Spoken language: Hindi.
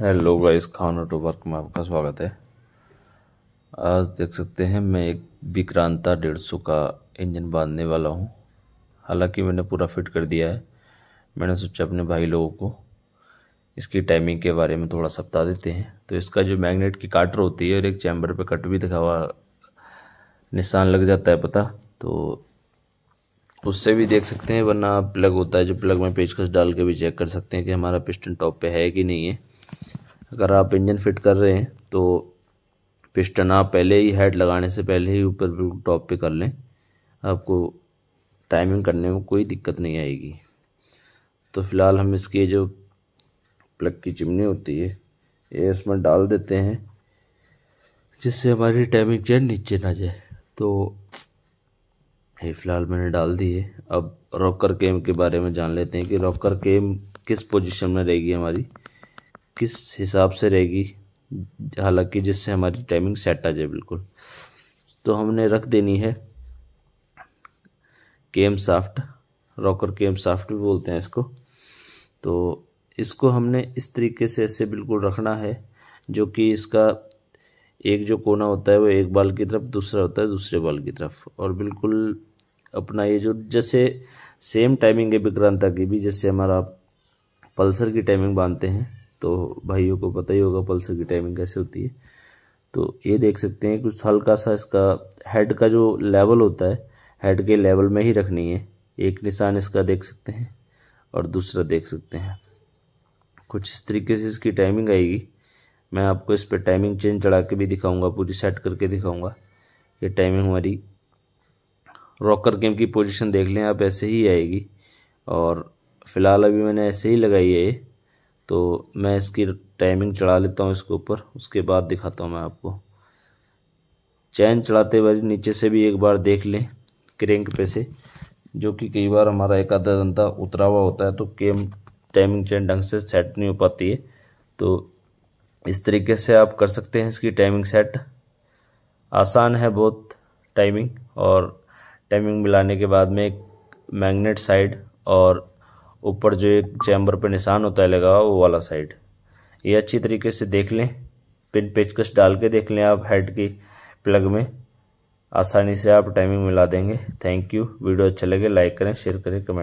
hello guys Khan auto work में आपका स्वागत है आज देख सकते हैं मैं एक विक्रांता डेढ़ सौ का इंजन बांधने वाला हूं हालांकि मैंने पूरा फिट कर दिया है मैंने सोचा अपने भाई लोगों को इसकी टाइमिंग के बारे में थोड़ा सा बता देते हैं तो इसका जो मैग्नेट की काटर होती है और एक चैम्बर पर कट भी दिखा हुआ निशान लग जाता है पता तो उससे भी देख सकते हैं वरना प्लग होता है जो प्लग में पेचकस डाल के भी चेक कर सकते हैं कि हमारा पिस्टन टॉप पे है कि नहीं है अगर आप इंजन फिट कर रहे हैं तो पिस्टन आप पहले ही हेड लगाने से पहले ही ऊपर बिल्कुल टॉप पे कर लें आपको टाइमिंग करने में कोई दिक्कत नहीं आएगी तो फ़िलहाल हम इसके जो प्लग की चिमनी होती है ये इसमें डाल देते हैं जिससे हमारी टाइमिंग जो नीचे ना जाए तो ये फ़िलहाल मैंने डाल दी है अब रॉकर केम के बारे में जान लेते हैं कि रॉकर केम किस पोजीशन में रहेगी हमारी किस हिसाब से रहेगी हालांकि जिससे हमारी टाइमिंग सेट आ जाए बिल्कुल तो हमने रख देनी है cam shaft rocker cam shaft भी बोलते हैं इसको तो इसको हमने इस तरीके से ऐसे बिल्कुल रखना है जो कि इसका एक जो कोना होता है वो एक बाल की तरफ दूसरा होता है दूसरे बाल की तरफ और बिल्कुल अपना ये जो जैसे सेम टाइमिंग है विक्रांता की भी जैसे हमारा पल्सर की टाइमिंग बांधते हैं तो भाइयों को पता ही होगा पल्सर की टाइमिंग कैसे होती है तो ये देख सकते हैं कुछ हल्का सा इसका हेड का जो लेवल होता है हेड के लेवल में ही रखनी है एक निशान इसका देख सकते हैं और दूसरा देख सकते हैं कुछ इस तरीके से इसकी टाइमिंग आएगी मैं आपको इस पर टाइमिंग चेंज चढ़ा के भी दिखाऊंगा पूरी सेट करके दिखाऊंगा ये टाइमिंग हमारी रॉकर गेम की पोजीशन देख लें आप ऐसे ही आएगी और फ़िलहाल अभी मैंने ऐसे ही लगाई है ये तो मैं इसकी टाइमिंग चढ़ा लेता हूँ इसके ऊपर उसके बाद दिखाता हूँ मैं आपको चैन चढ़ाते हुए नीचे से भी एक बार देख लें क्रेंक पे से जो कि कई बार हमारा एक आधा घंटा उतरा हुआ होता है तो केम टाइमिंग चैन ढंग से सेट नहीं हो पाती है तो इस तरीके से आप कर सकते हैं इसकी टाइमिंग सेट आसान है बहुत टाइमिंग और टाइमिंग मिलाने के बाद में एक मैगनेट साइड और ऊपर जो एक चैम्बर पर निशान होता है लगा हुआ वो वाला साइड ये अच्छी तरीके से देख लें पिन पेचकश डाल के देख लें आप हेड की प्लग में आसानी से आप टाइमिंग मिला देंगे थैंक यू वीडियो अच्छा लगे लाइक करें शेयर करें कमेंट